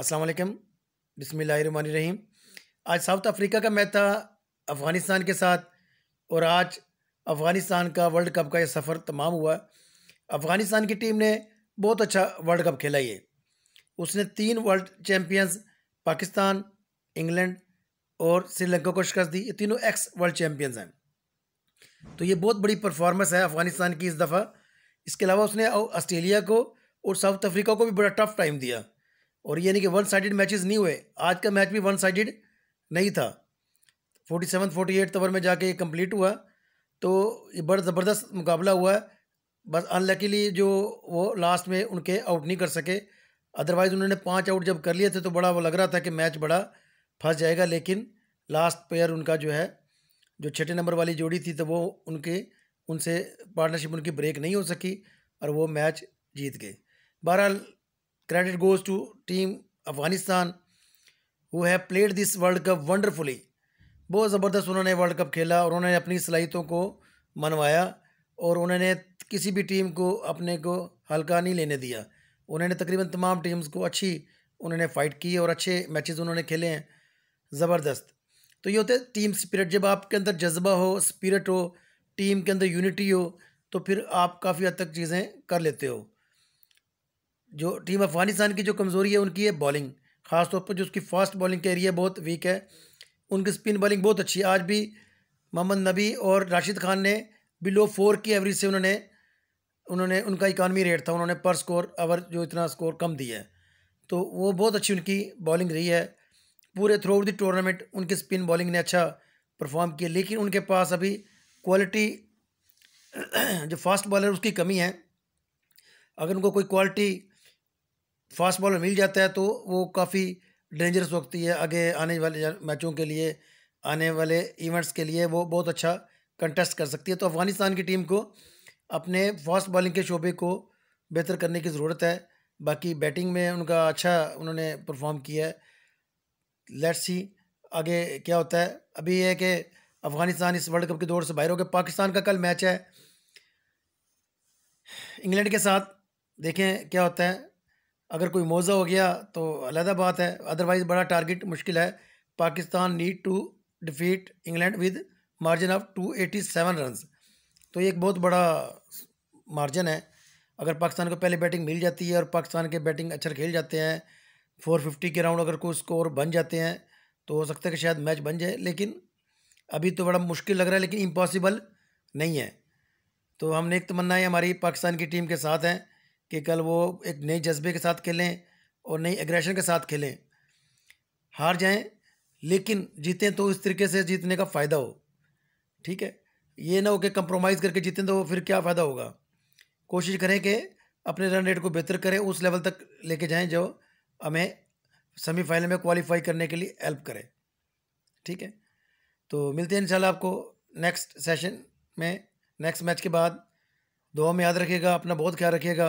अस्सलाम वालेकुम बिसमीम आज साउथ अफ्रीका का मैच था अफ़गानिस्तान के साथ और आज अफ़गानिस्तान का वर्ल्ड कप का यह सफ़र तमाम हुआ अफ़गानिस्तान की टीम ने बहुत अच्छा वर्ल्ड कप खेला ये उसने तीन वर्ल्ड चैम्पियंस पाकिस्तान इंग्लैंड और श्रीलंका को शिकस्त दी ये तीनों एक्स वर्ल्ड चैम्पियंस हैं तो ये बहुत बड़ी परफॉर्मेंस है अफ़गानिस्तान की इस दफ़ा इसके अलावा उसने ऑस्ट्रेलिया को और साउथ अफ्रीका को भी बड़ा टफ टाइम दिया और यानी कि वन साइडेड मैचेस नहीं हुए आज का मैच भी वन साइडेड नहीं था forty seven forty eight over में जाके ये कम्प्लीट हुआ तो ये बड़ा ज़बरदस्त मुकाबला हुआ बस अनलकीली जो वो लास्ट में उनके आउट नहीं कर सके अदरवाइज़ उन्होंने पांच आउट जब कर लिए थे तो बड़ा वो लग रहा था कि मैच बड़ा फंस जाएगा लेकिन लास्ट प्लेयर उनका जो है जो छठे नंबर वाली जोड़ी थी तो वो उनके उनसे पार्टनरशिप उनकी ब्रेक नहीं हो सकी और वो मैच जीत गए बहरहाल credit goes to team Afghanistan who have played this world cup wonderfully बहुत ज़बरदस्त उन्होंने वर्ल्ड कप खेला और उन्होंने अपनी सलाहितों को मनवाया और उन्होंने किसी भी टीम को अपने को हल्का नहीं लेने दिया उन्होंने तकरीबन तमाम टीम्स को अच्छी उन्होंने फ़ाइट की और अच्छे मैचेस उन्होंने खेले हैं ज़बरदस्त तो ये होते टीम स्पिरिट जब आपके अंदर जज्बा हो स्पिरिट हो टीम के अंदर यूनिटी हो तो फिर आप काफ़ी हद तक चीज़ें कर लेते हो जो टीम अफगानिस्तान की जो कमज़ोरी है उनकी है बॉलिंग ख़ासतौर पर जो उसकी फास्ट बॉलिंग रही है बहुत वीक है उनकी स्पिन बॉलिंग बहुत अच्छी है आज भी मोहम्मद नबी और राशिद खान ने बिलो फोर की एवरेज से उन्होंने उन्होंने उनका इकानवी रेट था उन्होंने पर स्कोर आवर जो इतना स्कोर कम दिया है तो वो बहुत अच्छी उनकी बॉलिंग रही है पूरे थ्रू आउट द टूर्नामेंट उनकी स्पिन बॉलिंग ने अच्छा परफॉर्म किया लेकिन उनके पास अभी क्वालिटी जो फास्ट बॉलर उसकी कमी है अगर उनको कोई क्वालिटी फास्ट बॉलर मिल जाता है तो वो काफ़ी डेंजरस होती है आगे आने वाले मैचों के लिए आने वाले इवेंट्स के लिए वो बहुत अच्छा कंटेस्ट कर सकती है तो अफ़गानिस्तान की टीम को अपने फास्ट बॉलिंग के शोबे को बेहतर करने की ज़रूरत है बाकी बैटिंग में उनका अच्छा उन्होंने परफॉर्म किया है लेट्स सी आगे क्या होता है अभी यह है कि अफ़गानिस्तान इस वर्ल्ड कप के दौर से बाहर हो गया पाकिस्तान का कल मैच है इंग्लैंड के साथ देखें क्या होता है अगर कोई मौजा हो गया तो अलहदा बात है अदरवाइज़ बड़ा टारगेट मुश्किल है Pakistan need to defeat England with margin of two eighty seven run तो ये एक बहुत बड़ा मार्जिन है अगर पाकिस्तान को पहले बैटिंग मिल जाती है और पाकिस्तान के बैटिंग अच्छा खेल जाते हैं फोर फिफ्टी के राउंड अगर कोई स्कोर बन जाते हैं तो हो सकता है कि शायद मैच बन जाए लेकिन अभी तो बड़ा मुश्किल लग रहा है लेकिन इम्पॉसिबल नहीं है तो हम नेक तमन्नाएँ हमारी पाकिस्तान की टीम के साथ हैं कि कल वो एक नए जज्बे के साथ खेलें और नई एग्रेशन के साथ खेलें हार जाएं लेकिन जीतें तो इस तरीके से जीतने का फ़ायदा हो ठीक है ये ना हो कि कंप्रोमाइज़ करके जीतें तो फिर क्या फ़ायदा होगा कोशिश करें कि अपने रन रेट को बेहतर करें उस लेवल तक लेके जाएं जो हमें सेमीफाइनल में क्वालिफाई करने के लिए हेल्प करें ठीक है तो मिलते हैं इंशाल्लाह आपको नेक्स्ट सेशन में नेक्स्ट मैच के बाद दुआ में याद रखिएगा अपना बहुत ख्याल रखिएगा